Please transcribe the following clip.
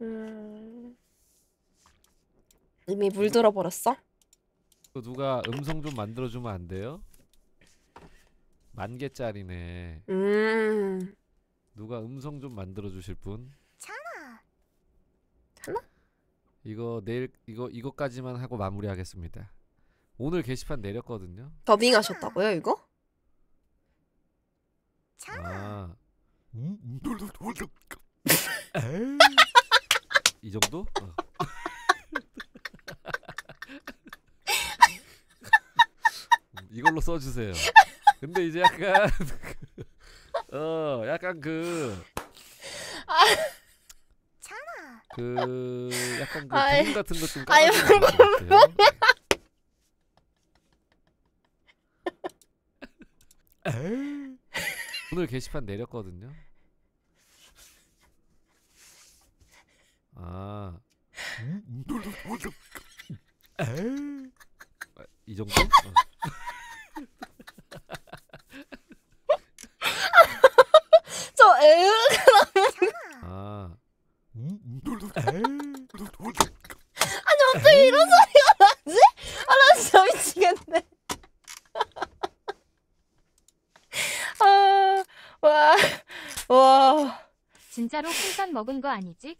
음... 이미 물들어 버렸어? 누가 음성 좀 만들어주면 안 돼요? 만 개짜리네. 음. 누가 음성 좀 만들어 주실 분? 찬아. 찬아? 이거 내일 이거 이거까지만 하고 마무리하겠습니다. 오늘 게시판 내렸거든요. 더빙하셨다고요, 이거? 찬아. 아. 음? 음, 음, 음 정도? 어. 음, 이걸로 써주세요. 근데 이제 약간 어 약간 그그 그 약간 그아 부분 같은 것좀 까이깔것 같아요. 오늘 게시판 내렸거든요. 아. 음? 아. 이 정도? 음? 어. 저 에휴 아. 아니 어떻게 이런 소리가 나지? 아나 진짜 미치겠네. 아, 와, 와. 진짜로 풍선 먹은 거 아니지?